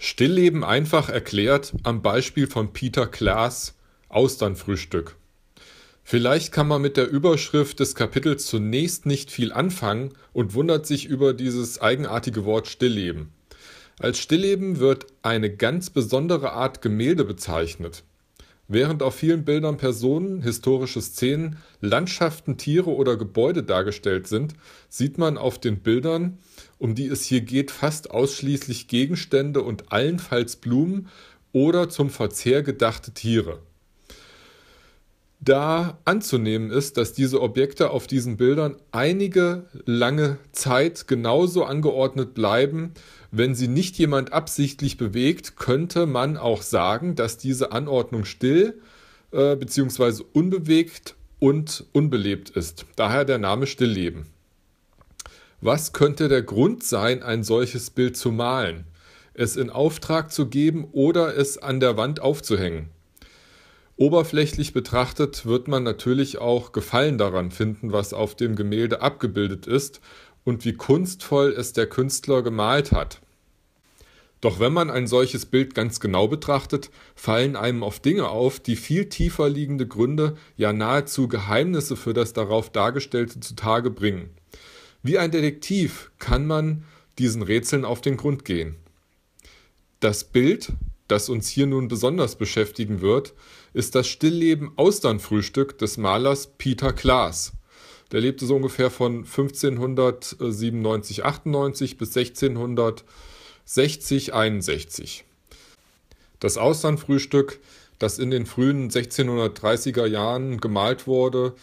Stillleben einfach erklärt am Beispiel von Peter Klaas Austernfrühstück. Vielleicht kann man mit der Überschrift des Kapitels zunächst nicht viel anfangen und wundert sich über dieses eigenartige Wort Stillleben. Als Stillleben wird eine ganz besondere Art Gemälde bezeichnet. Während auf vielen Bildern Personen, historische Szenen, Landschaften, Tiere oder Gebäude dargestellt sind, sieht man auf den Bildern um die es hier geht, fast ausschließlich Gegenstände und allenfalls Blumen oder zum Verzehr gedachte Tiere. Da anzunehmen ist, dass diese Objekte auf diesen Bildern einige lange Zeit genauso angeordnet bleiben, wenn sie nicht jemand absichtlich bewegt, könnte man auch sagen, dass diese Anordnung still äh, bzw. unbewegt und unbelebt ist. Daher der Name Stillleben was könnte der Grund sein, ein solches Bild zu malen, es in Auftrag zu geben oder es an der Wand aufzuhängen. Oberflächlich betrachtet wird man natürlich auch Gefallen daran finden, was auf dem Gemälde abgebildet ist und wie kunstvoll es der Künstler gemalt hat. Doch wenn man ein solches Bild ganz genau betrachtet, fallen einem auf Dinge auf, die viel tiefer liegende Gründe, ja nahezu Geheimnisse für das darauf Dargestellte zutage bringen. Wie ein Detektiv kann man diesen Rätseln auf den Grund gehen. Das Bild, das uns hier nun besonders beschäftigen wird, ist das Stillleben Austernfrühstück des Malers Peter Klaas. Der lebte so ungefähr von 1597, 98 bis 1660, 61. Das Austernfrühstück, das in den frühen 1630er Jahren gemalt wurde,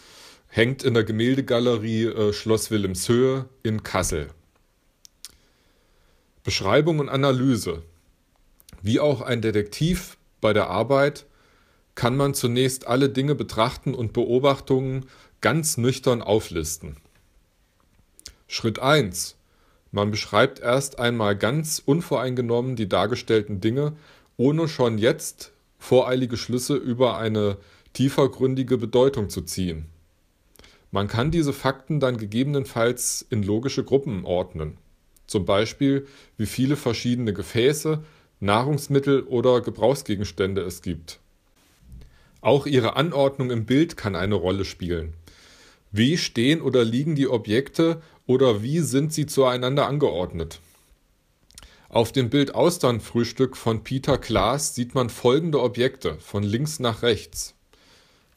hängt in der Gemäldegalerie äh, Schloss Wilhelmshöhe in Kassel. Beschreibung und Analyse. Wie auch ein Detektiv bei der Arbeit kann man zunächst alle Dinge betrachten und Beobachtungen ganz nüchtern auflisten. Schritt 1. Man beschreibt erst einmal ganz unvoreingenommen die dargestellten Dinge, ohne schon jetzt voreilige Schlüsse über eine tiefergründige Bedeutung zu ziehen. Man kann diese Fakten dann gegebenenfalls in logische Gruppen ordnen. Zum Beispiel, wie viele verschiedene Gefäße, Nahrungsmittel oder Gebrauchsgegenstände es gibt. Auch ihre Anordnung im Bild kann eine Rolle spielen. Wie stehen oder liegen die Objekte oder wie sind sie zueinander angeordnet? Auf dem Bild Austernfrühstück von Peter Klaas sieht man folgende Objekte von links nach rechts.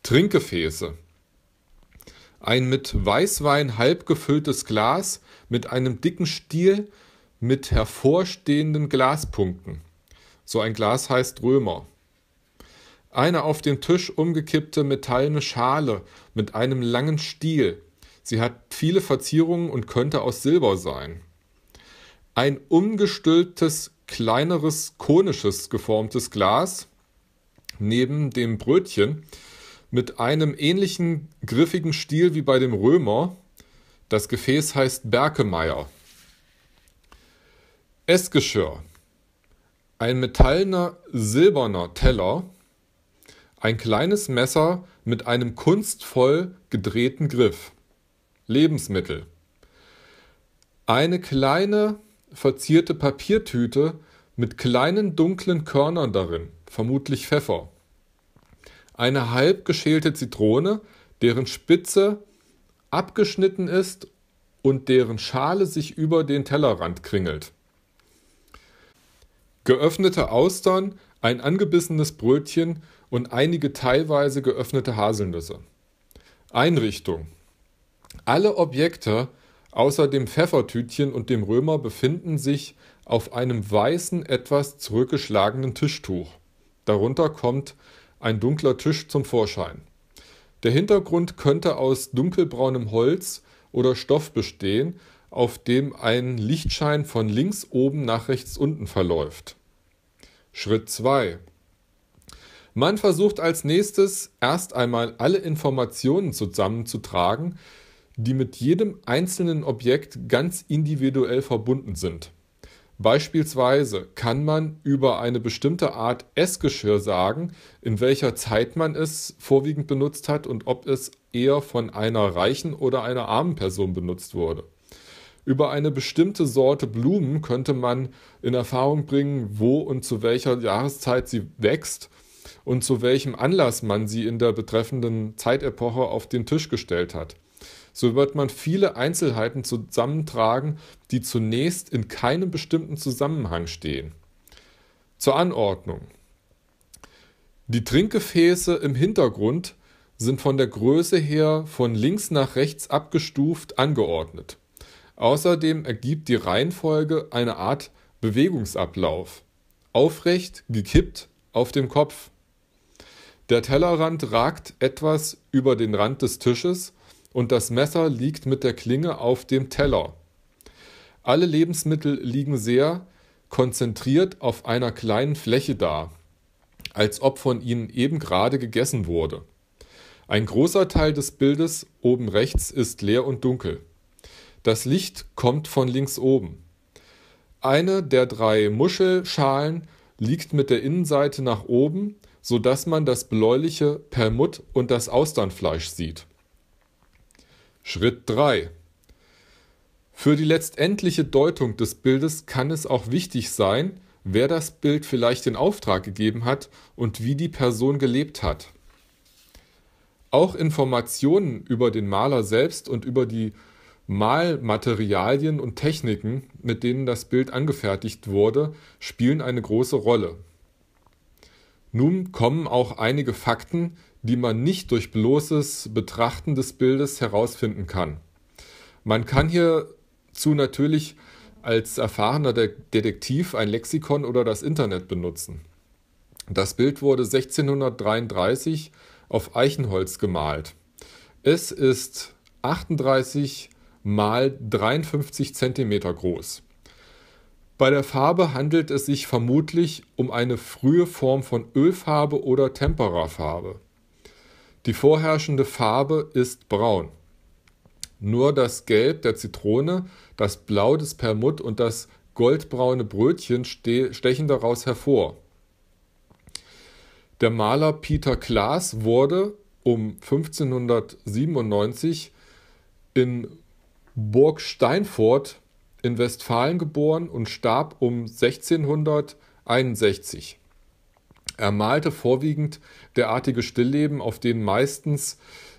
Trinkgefäße, ein mit Weißwein halb gefülltes Glas mit einem dicken Stiel mit hervorstehenden Glaspunkten. So ein Glas heißt Römer. Eine auf dem Tisch umgekippte metallene Schale mit einem langen Stiel. Sie hat viele Verzierungen und könnte aus Silber sein. Ein umgestülptes, kleineres, konisches geformtes Glas neben dem Brötchen mit einem ähnlichen griffigen Stil wie bei dem Römer. Das Gefäß heißt Berkemeier. Essgeschirr. Ein metallener silberner Teller, ein kleines Messer mit einem kunstvoll gedrehten Griff. Lebensmittel. Eine kleine verzierte Papiertüte mit kleinen dunklen Körnern darin, vermutlich Pfeffer eine halb geschälte Zitrone, deren Spitze abgeschnitten ist und deren Schale sich über den Tellerrand kringelt. Geöffnete Austern, ein angebissenes Brötchen und einige teilweise geöffnete Haselnüsse. Einrichtung. Alle Objekte außer dem Pfeffertütchen und dem Römer befinden sich auf einem weißen, etwas zurückgeschlagenen Tischtuch. Darunter kommt ein dunkler Tisch zum Vorschein. Der Hintergrund könnte aus dunkelbraunem Holz oder Stoff bestehen, auf dem ein Lichtschein von links oben nach rechts unten verläuft. Schritt 2. Man versucht als nächstes erst einmal alle Informationen zusammenzutragen, die mit jedem einzelnen Objekt ganz individuell verbunden sind. Beispielsweise kann man über eine bestimmte Art Essgeschirr sagen, in welcher Zeit man es vorwiegend benutzt hat und ob es eher von einer reichen oder einer armen Person benutzt wurde. Über eine bestimmte Sorte Blumen könnte man in Erfahrung bringen, wo und zu welcher Jahreszeit sie wächst und zu welchem Anlass man sie in der betreffenden Zeitepoche auf den Tisch gestellt hat so wird man viele Einzelheiten zusammentragen, die zunächst in keinem bestimmten Zusammenhang stehen. Zur Anordnung. Die Trinkgefäße im Hintergrund sind von der Größe her von links nach rechts abgestuft angeordnet. Außerdem ergibt die Reihenfolge eine Art Bewegungsablauf. Aufrecht, gekippt, auf dem Kopf. Der Tellerrand ragt etwas über den Rand des Tisches und das Messer liegt mit der Klinge auf dem Teller. Alle Lebensmittel liegen sehr konzentriert auf einer kleinen Fläche da, als ob von ihnen eben gerade gegessen wurde. Ein großer Teil des Bildes oben rechts ist leer und dunkel. Das Licht kommt von links oben. Eine der drei Muschelschalen liegt mit der Innenseite nach oben, sodass man das bläuliche Permut und das Austernfleisch sieht. Schritt 3. Für die letztendliche Deutung des Bildes kann es auch wichtig sein, wer das Bild vielleicht in Auftrag gegeben hat und wie die Person gelebt hat. Auch Informationen über den Maler selbst und über die Malmaterialien und Techniken, mit denen das Bild angefertigt wurde, spielen eine große Rolle. Nun kommen auch einige Fakten, die man nicht durch bloßes Betrachten des Bildes herausfinden kann. Man kann hierzu natürlich als erfahrener Detektiv ein Lexikon oder das Internet benutzen. Das Bild wurde 1633 auf Eichenholz gemalt. Es ist 38 mal 53 cm groß. Bei der Farbe handelt es sich vermutlich um eine frühe Form von Ölfarbe oder Temperafarbe. Die vorherrschende Farbe ist braun. Nur das Gelb der Zitrone, das Blau des Permut und das goldbraune Brötchen stechen daraus hervor. Der Maler Peter Klaas wurde um 1597 in Burg Steinfurt in Westfalen geboren und starb um 1661. Er malte vorwiegend derartige Stillleben, auf denen meistens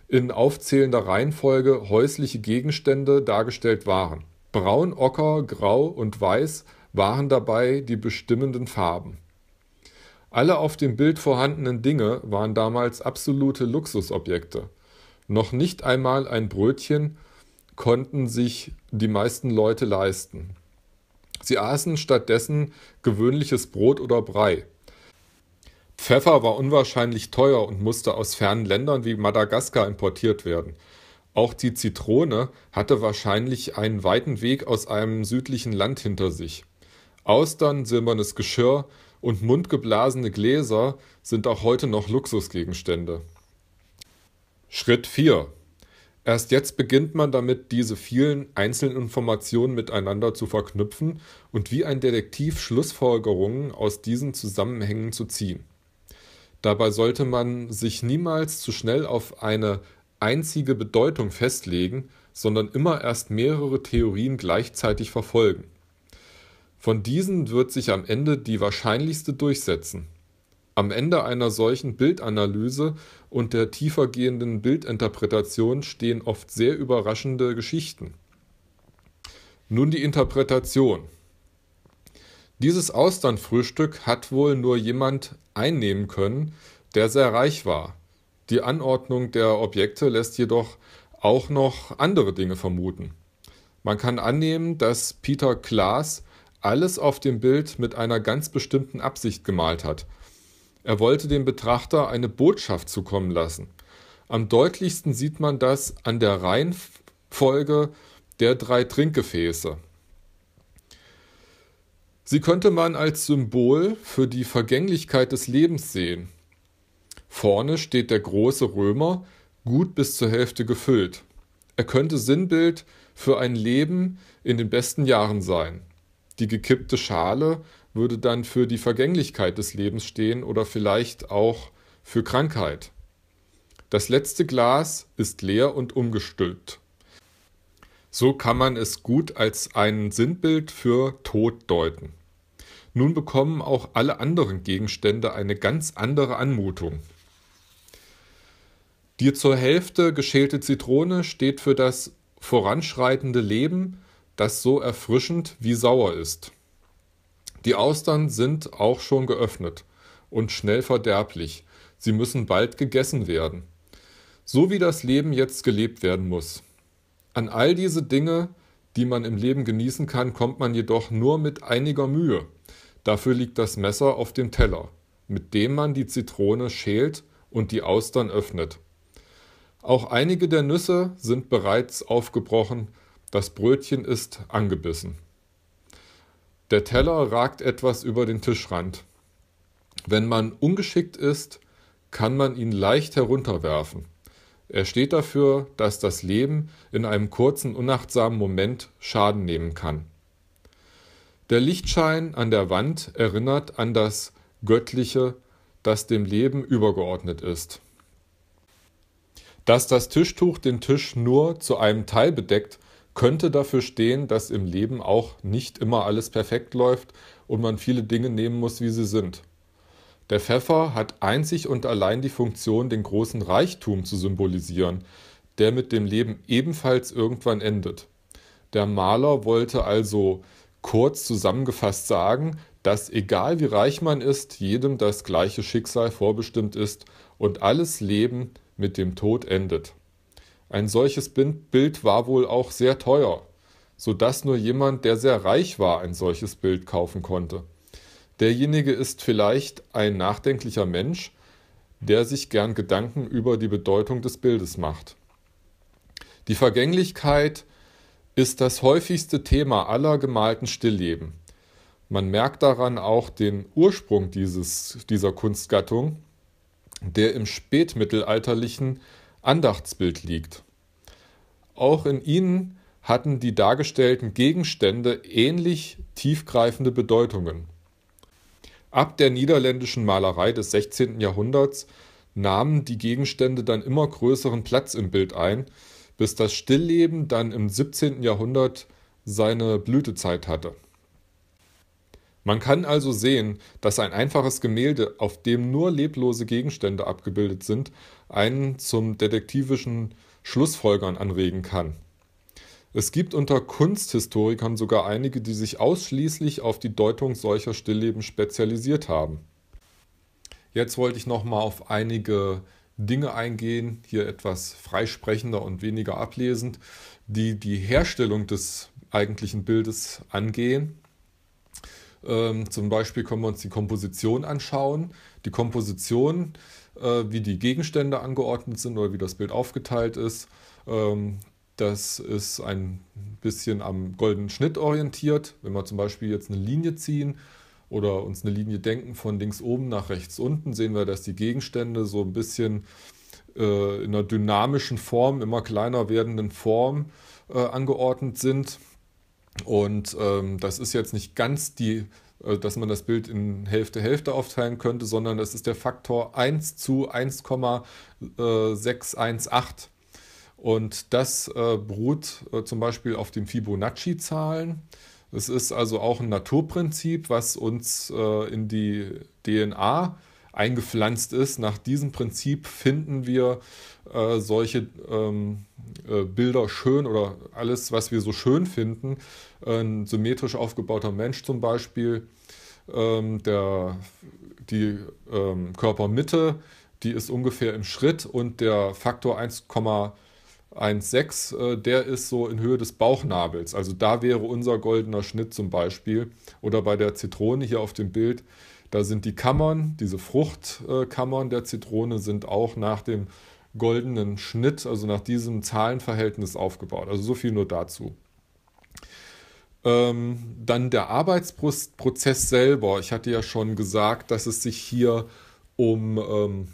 in aufzählender Reihenfolge häusliche Gegenstände dargestellt waren. Braun, Ocker, Grau und Weiß waren dabei die bestimmenden Farben. Alle auf dem Bild vorhandenen Dinge waren damals absolute Luxusobjekte. Noch nicht einmal ein Brötchen konnten sich die meisten Leute leisten. Sie aßen stattdessen gewöhnliches Brot oder Brei. Pfeffer war unwahrscheinlich teuer und musste aus fernen Ländern wie Madagaskar importiert werden. Auch die Zitrone hatte wahrscheinlich einen weiten Weg aus einem südlichen Land hinter sich. Austern, silbernes Geschirr und mundgeblasene Gläser sind auch heute noch Luxusgegenstände. Schritt 4. Erst jetzt beginnt man damit, diese vielen einzelnen Informationen miteinander zu verknüpfen und wie ein Detektiv Schlussfolgerungen aus diesen Zusammenhängen zu ziehen. Dabei sollte man sich niemals zu schnell auf eine einzige Bedeutung festlegen, sondern immer erst mehrere Theorien gleichzeitig verfolgen. Von diesen wird sich am Ende die wahrscheinlichste durchsetzen. Am Ende einer solchen Bildanalyse und der tiefergehenden Bildinterpretation stehen oft sehr überraschende Geschichten. Nun die Interpretation. Dieses Austernfrühstück hat wohl nur jemand einnehmen können, der sehr reich war. Die Anordnung der Objekte lässt jedoch auch noch andere Dinge vermuten. Man kann annehmen, dass Peter Klaas alles auf dem Bild mit einer ganz bestimmten Absicht gemalt hat. Er wollte dem Betrachter eine Botschaft zukommen lassen. Am deutlichsten sieht man das an der Reihenfolge der drei Trinkgefäße. Sie könnte man als Symbol für die Vergänglichkeit des Lebens sehen. Vorne steht der große Römer, gut bis zur Hälfte gefüllt. Er könnte Sinnbild für ein Leben in den besten Jahren sein. Die gekippte Schale würde dann für die Vergänglichkeit des Lebens stehen oder vielleicht auch für Krankheit. Das letzte Glas ist leer und umgestülpt. So kann man es gut als ein Sinnbild für Tod deuten. Nun bekommen auch alle anderen Gegenstände eine ganz andere Anmutung. Die zur Hälfte geschälte Zitrone steht für das voranschreitende Leben, das so erfrischend wie sauer ist. Die Austern sind auch schon geöffnet und schnell verderblich. Sie müssen bald gegessen werden. So wie das Leben jetzt gelebt werden muss. An all diese Dinge, die man im Leben genießen kann, kommt man jedoch nur mit einiger Mühe. Dafür liegt das Messer auf dem Teller, mit dem man die Zitrone schält und die Austern öffnet. Auch einige der Nüsse sind bereits aufgebrochen, das Brötchen ist angebissen. Der Teller ragt etwas über den Tischrand. Wenn man ungeschickt ist, kann man ihn leicht herunterwerfen. Er steht dafür, dass das Leben in einem kurzen, unachtsamen Moment Schaden nehmen kann. Der Lichtschein an der Wand erinnert an das Göttliche, das dem Leben übergeordnet ist. Dass das Tischtuch den Tisch nur zu einem Teil bedeckt, könnte dafür stehen, dass im Leben auch nicht immer alles perfekt läuft und man viele Dinge nehmen muss, wie sie sind. Der Pfeffer hat einzig und allein die Funktion, den großen Reichtum zu symbolisieren, der mit dem Leben ebenfalls irgendwann endet. Der Maler wollte also kurz zusammengefasst sagen, dass egal wie reich man ist, jedem das gleiche Schicksal vorbestimmt ist und alles Leben mit dem Tod endet. Ein solches Bild war wohl auch sehr teuer, so dass nur jemand, der sehr reich war, ein solches Bild kaufen konnte. Derjenige ist vielleicht ein nachdenklicher Mensch, der sich gern Gedanken über die Bedeutung des Bildes macht. Die Vergänglichkeit ist das häufigste Thema aller gemalten Stillleben. Man merkt daran auch den Ursprung dieses, dieser Kunstgattung, der im spätmittelalterlichen Andachtsbild liegt. Auch in ihnen hatten die dargestellten Gegenstände ähnlich tiefgreifende Bedeutungen. Ab der niederländischen Malerei des 16. Jahrhunderts nahmen die Gegenstände dann immer größeren Platz im Bild ein bis das Stillleben dann im 17. Jahrhundert seine Blütezeit hatte. Man kann also sehen, dass ein einfaches Gemälde, auf dem nur leblose Gegenstände abgebildet sind, einen zum detektivischen Schlussfolgern anregen kann. Es gibt unter Kunsthistorikern sogar einige, die sich ausschließlich auf die Deutung solcher Stillleben spezialisiert haben. Jetzt wollte ich nochmal auf einige Dinge eingehen, hier etwas freisprechender und weniger ablesend, die die Herstellung des eigentlichen Bildes angehen. Ähm, zum Beispiel können wir uns die Komposition anschauen. Die Komposition, äh, wie die Gegenstände angeordnet sind oder wie das Bild aufgeteilt ist, ähm, das ist ein bisschen am goldenen Schnitt orientiert. Wenn wir zum Beispiel jetzt eine Linie ziehen, oder uns eine Linie denken von links oben nach rechts unten, sehen wir, dass die Gegenstände so ein bisschen äh, in einer dynamischen Form, immer kleiner werdenden Form äh, angeordnet sind. Und ähm, das ist jetzt nicht ganz die, äh, dass man das Bild in Hälfte, Hälfte aufteilen könnte, sondern das ist der Faktor 1 zu 1,618. Äh, Und das äh, beruht äh, zum Beispiel auf den Fibonacci-Zahlen. Es ist also auch ein Naturprinzip, was uns äh, in die DNA eingepflanzt ist. Nach diesem Prinzip finden wir äh, solche ähm, äh, Bilder schön oder alles, was wir so schön finden. Ein symmetrisch aufgebauter Mensch zum Beispiel, ähm, der, die ähm, Körpermitte, die ist ungefähr im Schritt und der Faktor 1,5 1,6, äh, der ist so in Höhe des Bauchnabels. Also da wäre unser goldener Schnitt zum Beispiel. Oder bei der Zitrone hier auf dem Bild, da sind die Kammern, diese Fruchtkammern der Zitrone sind auch nach dem goldenen Schnitt, also nach diesem Zahlenverhältnis aufgebaut. Also so viel nur dazu. Ähm, dann der Arbeitsprozess selber. Ich hatte ja schon gesagt, dass es sich hier um ähm,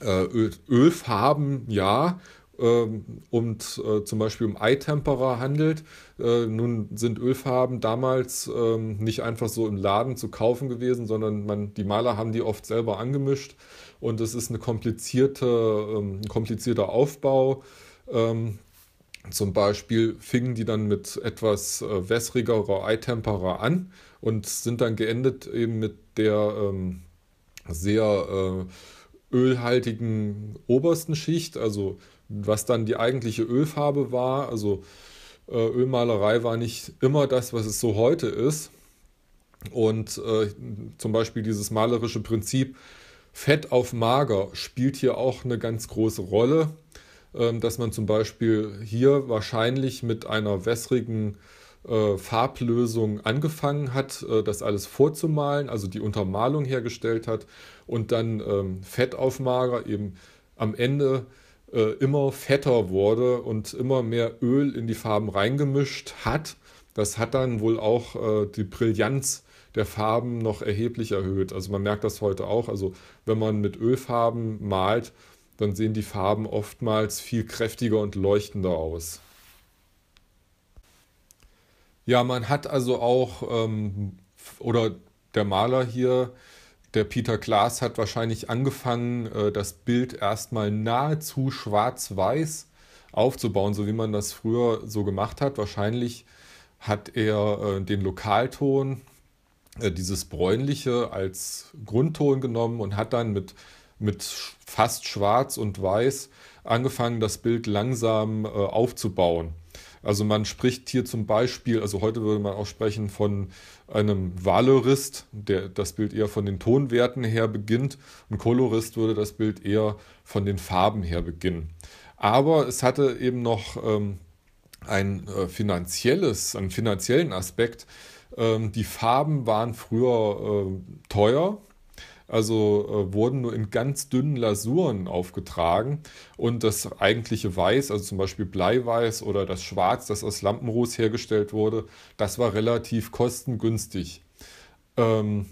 äh, Ölfarben, ja, ähm, und äh, zum Beispiel um Eitempera handelt. Äh, nun sind Ölfarben damals äh, nicht einfach so im Laden zu kaufen gewesen, sondern man, die Maler haben die oft selber angemischt und es ist eine komplizierte, ähm, ein komplizierter Aufbau. Ähm, zum Beispiel fingen die dann mit etwas äh, wässrigerer Eitempera an und sind dann geendet eben mit der ähm, sehr äh, ölhaltigen obersten Schicht, also was dann die eigentliche Ölfarbe war. Also äh, Ölmalerei war nicht immer das, was es so heute ist. Und äh, zum Beispiel dieses malerische Prinzip Fett auf Mager spielt hier auch eine ganz große Rolle, äh, dass man zum Beispiel hier wahrscheinlich mit einer wässrigen äh, Farblösung angefangen hat, äh, das alles vorzumalen, also die Untermalung hergestellt hat und dann ähm, Fett auf Mager eben am Ende äh, äh, immer fetter wurde und immer mehr Öl in die Farben reingemischt hat. Das hat dann wohl auch äh, die Brillanz der Farben noch erheblich erhöht. Also man merkt das heute auch. Also wenn man mit Ölfarben malt, dann sehen die Farben oftmals viel kräftiger und leuchtender aus. Ja, man hat also auch, ähm, oder der Maler hier der Peter Klaas hat wahrscheinlich angefangen, äh, das Bild erstmal nahezu schwarz-weiß aufzubauen, so wie man das früher so gemacht hat. Wahrscheinlich hat er äh, den Lokalton, äh, dieses bräunliche, als Grundton genommen und hat dann mit, mit fast schwarz und weiß angefangen, das Bild langsam aufzubauen. Also man spricht hier zum Beispiel, also heute würde man auch sprechen von einem Valorist, der das Bild eher von den Tonwerten her beginnt. Ein Kolorist würde das Bild eher von den Farben her beginnen. Aber es hatte eben noch ähm, ein äh, finanzielles, einen finanziellen Aspekt. Ähm, die Farben waren früher äh, teuer also äh, wurden nur in ganz dünnen Lasuren aufgetragen und das eigentliche Weiß, also zum Beispiel Bleiweiß oder das Schwarz, das aus Lampenruß hergestellt wurde, das war relativ kostengünstig. Ähm,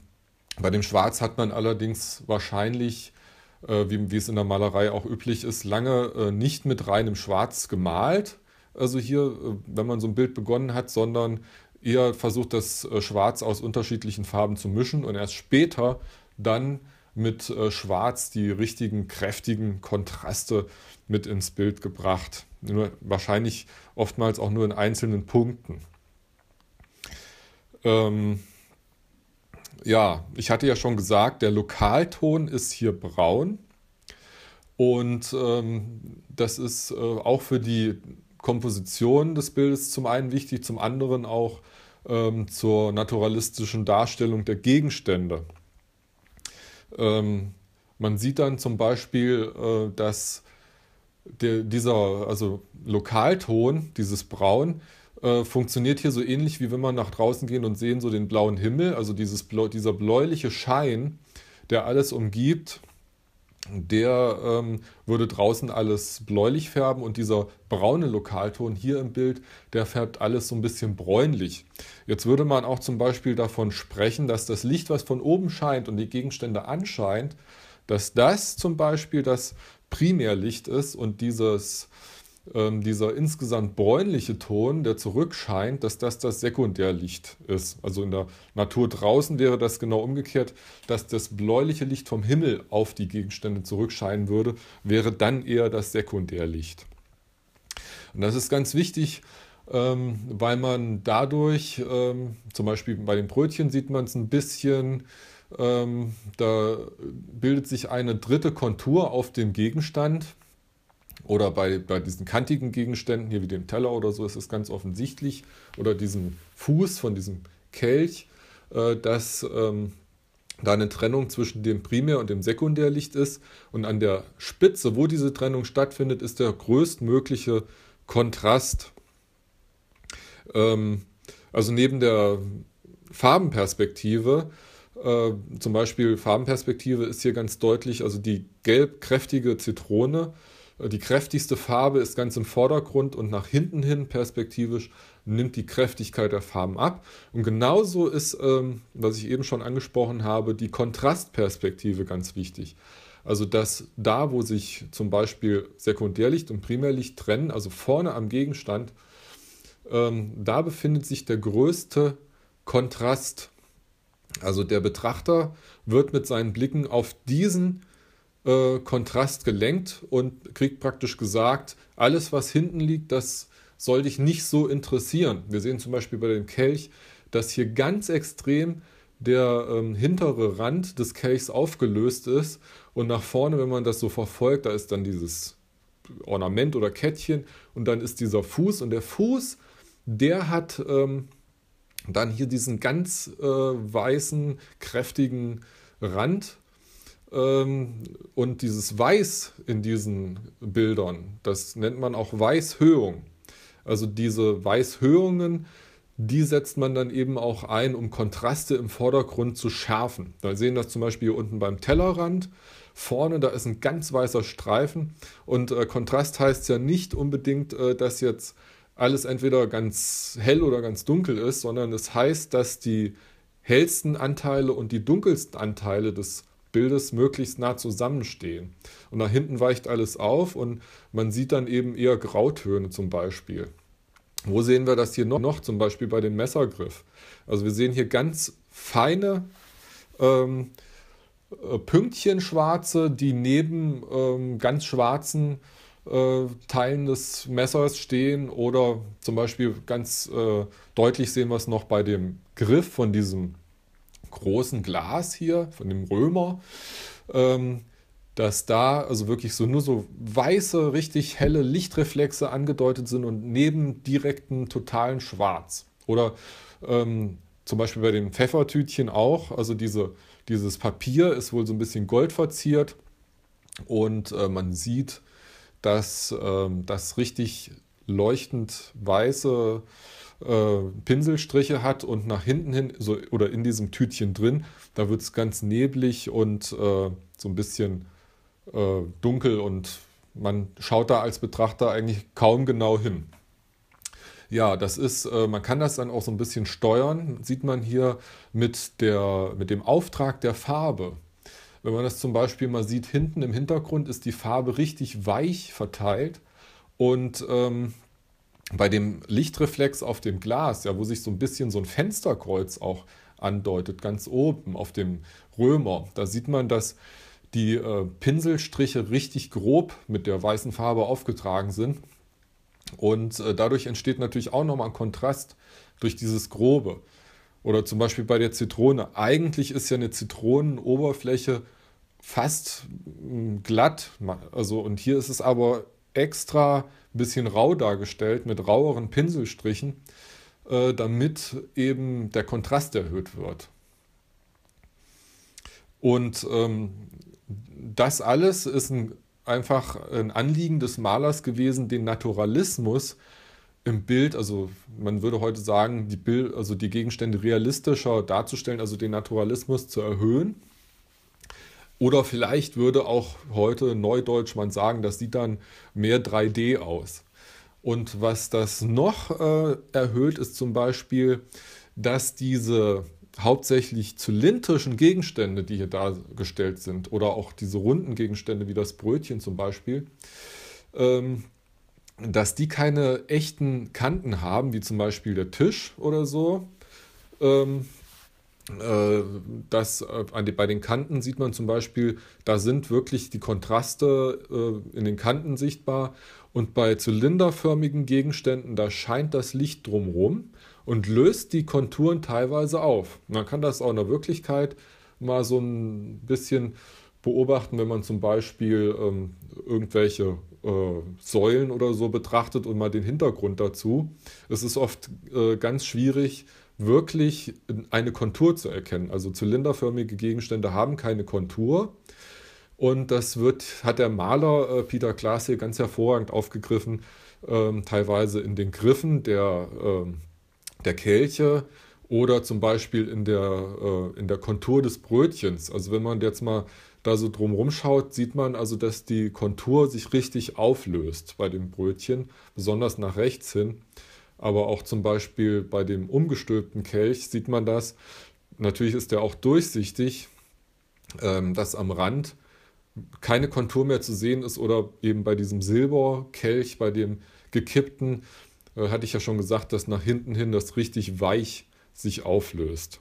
bei dem Schwarz hat man allerdings wahrscheinlich äh, wie, wie, es in der Malerei auch üblich ist, lange äh, nicht mit reinem Schwarz gemalt. Also hier, äh, wenn man so ein Bild begonnen hat, sondern eher versucht, das äh, Schwarz aus unterschiedlichen Farben zu mischen und erst später dann mit äh, Schwarz die richtigen kräftigen Kontraste mit ins Bild gebracht. Nur, wahrscheinlich oftmals auch nur in einzelnen Punkten. Ähm, ja, ich hatte ja schon gesagt, der Lokalton ist hier braun und ähm, das ist äh, auch für die Komposition des Bildes zum einen wichtig, zum anderen auch ähm, zur naturalistischen Darstellung der Gegenstände. Ähm, man sieht dann zum Beispiel, äh, dass der, dieser also Lokalton, dieses Braun, äh, funktioniert hier so ähnlich, wie wenn man nach draußen gehen und sehen so den blauen Himmel, also dieses, dieser bläuliche Schein, der alles umgibt der ähm, würde draußen alles bläulich färben und dieser braune Lokalton hier im Bild, der färbt alles so ein bisschen bräunlich. Jetzt würde man auch zum Beispiel davon sprechen, dass das Licht, was von oben scheint und die Gegenstände anscheint, dass das zum Beispiel das Primärlicht ist und dieses ähm, dieser insgesamt bräunliche Ton, der zurückscheint, dass das das Sekundärlicht ist. Also in der Natur draußen wäre das genau umgekehrt, dass das bläuliche Licht vom Himmel auf die Gegenstände zurückscheinen würde, wäre dann eher das Sekundärlicht. Und das ist ganz wichtig, ähm, weil man dadurch, ähm, zum Beispiel bei den Brötchen sieht man es ein bisschen, ähm, da bildet sich eine dritte Kontur auf dem Gegenstand oder bei, bei diesen kantigen Gegenständen, hier wie dem Teller oder so, ist es ganz offensichtlich. Oder diesem Fuß von diesem Kelch, äh, dass ähm, da eine Trennung zwischen dem Primär- und dem Sekundärlicht ist. Und an der Spitze, wo diese Trennung stattfindet, ist der größtmögliche Kontrast. Ähm, also neben der Farbenperspektive, äh, zum Beispiel Farbenperspektive ist hier ganz deutlich, also die gelb kräftige Zitrone die kräftigste Farbe ist ganz im Vordergrund und nach hinten hin perspektivisch nimmt die Kräftigkeit der Farben ab. Und genauso ist, ähm, was ich eben schon angesprochen habe, die Kontrastperspektive ganz wichtig. Also dass da, wo sich zum Beispiel Sekundärlicht und Primärlicht trennen, also vorne am Gegenstand, ähm, da befindet sich der größte Kontrast. Also der Betrachter wird mit seinen Blicken auf diesen Kontrast äh, Kontrast gelenkt und kriegt praktisch gesagt, alles, was hinten liegt, das soll dich nicht so interessieren. Wir sehen zum Beispiel bei dem Kelch, dass hier ganz extrem der ähm, hintere Rand des Kelchs aufgelöst ist und nach vorne, wenn man das so verfolgt, da ist dann dieses Ornament oder Kettchen und dann ist dieser Fuß und der Fuß, der hat ähm, dann hier diesen ganz äh, weißen, kräftigen Rand ähm, und dieses Weiß in diesen Bildern, das nennt man auch Weißhöhung. Also diese Weißhöhungen, die setzt man dann eben auch ein, um Kontraste im Vordergrund zu schärfen. Wir sehen das zum Beispiel hier unten beim Tellerrand. Vorne, da ist ein ganz weißer Streifen. Und äh, Kontrast heißt ja nicht unbedingt, äh, dass jetzt alles entweder ganz hell oder ganz dunkel ist, sondern es heißt, dass die hellsten Anteile und die dunkelsten Anteile des Bildes möglichst nah zusammenstehen. Und nach hinten weicht alles auf und man sieht dann eben eher Grautöne zum Beispiel. Wo sehen wir das hier noch? noch zum Beispiel bei dem Messergriff. Also wir sehen hier ganz feine ähm, äh, schwarze, die neben ähm, ganz schwarzen äh, Teilen des Messers stehen oder zum Beispiel ganz äh, deutlich sehen wir es noch bei dem Griff von diesem großen Glas hier, von dem Römer, ähm, dass da also wirklich so nur so weiße, richtig helle Lichtreflexe angedeutet sind und neben direkten totalen Schwarz. Oder ähm, zum Beispiel bei den Pfeffertütchen auch, also diese, dieses Papier ist wohl so ein bisschen goldverziert und äh, man sieht, dass ähm, das richtig leuchtend weiße äh, Pinselstriche hat und nach hinten hin so, oder in diesem Tütchen drin, da wird es ganz neblig und äh, so ein bisschen äh, dunkel und man schaut da als Betrachter eigentlich kaum genau hin. Ja, das ist, äh, man kann das dann auch so ein bisschen steuern, sieht man hier mit, der, mit dem Auftrag der Farbe. Wenn man das zum Beispiel mal sieht, hinten im Hintergrund ist die Farbe richtig weich verteilt und ähm, bei dem Lichtreflex auf dem Glas, ja, wo sich so ein bisschen so ein Fensterkreuz auch andeutet, ganz oben auf dem Römer, da sieht man, dass die äh, Pinselstriche richtig grob mit der weißen Farbe aufgetragen sind. Und äh, dadurch entsteht natürlich auch nochmal ein Kontrast durch dieses Grobe. Oder zum Beispiel bei der Zitrone. Eigentlich ist ja eine Zitronenoberfläche fast mm, glatt. Also, und hier ist es aber extra ein bisschen rau dargestellt mit raueren Pinselstrichen, äh, damit eben der Kontrast erhöht wird. Und ähm, das alles ist ein, einfach ein Anliegen des Malers gewesen, den Naturalismus im Bild, also man würde heute sagen, die, Bild, also die Gegenstände realistischer darzustellen, also den Naturalismus zu erhöhen. Oder vielleicht würde auch heute Neudeutsch man sagen, das sieht dann mehr 3D aus. Und was das noch äh, erhöht, ist zum Beispiel, dass diese hauptsächlich zylindrischen Gegenstände, die hier dargestellt sind, oder auch diese runden Gegenstände wie das Brötchen zum Beispiel, ähm, dass die keine echten Kanten haben, wie zum Beispiel der Tisch oder so, ähm, äh, das, äh, bei den Kanten sieht man zum Beispiel, da sind wirklich die Kontraste äh, in den Kanten sichtbar. Und bei zylinderförmigen Gegenständen, da scheint das Licht drumherum und löst die Konturen teilweise auf. Man kann das auch in der Wirklichkeit mal so ein bisschen beobachten, wenn man zum Beispiel ähm, irgendwelche Säulen oder so betrachtet und mal den Hintergrund dazu. Es ist oft ganz schwierig, wirklich eine Kontur zu erkennen. Also zylinderförmige Gegenstände haben keine Kontur. Und das wird, hat der Maler äh, Peter Klaas hier ganz hervorragend aufgegriffen, ähm, teilweise in den Griffen der, ähm, der Kelche oder zum Beispiel in der, äh, in der Kontur des Brötchens. Also wenn man jetzt mal da so drumherum schaut, sieht man also, dass die Kontur sich richtig auflöst bei dem Brötchen, besonders nach rechts hin aber auch zum Beispiel bei dem umgestülpten Kelch sieht man das. Natürlich ist der auch durchsichtig, ähm, dass am Rand keine Kontur mehr zu sehen ist oder eben bei diesem Silberkelch, bei dem gekippten, äh, hatte ich ja schon gesagt, dass nach hinten hin das richtig weich sich auflöst.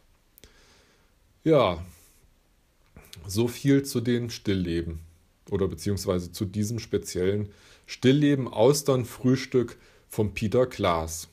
Ja, so viel zu den Stillleben oder beziehungsweise zu diesem speziellen Stillleben, Austern, Frühstück, von Peter Klaas.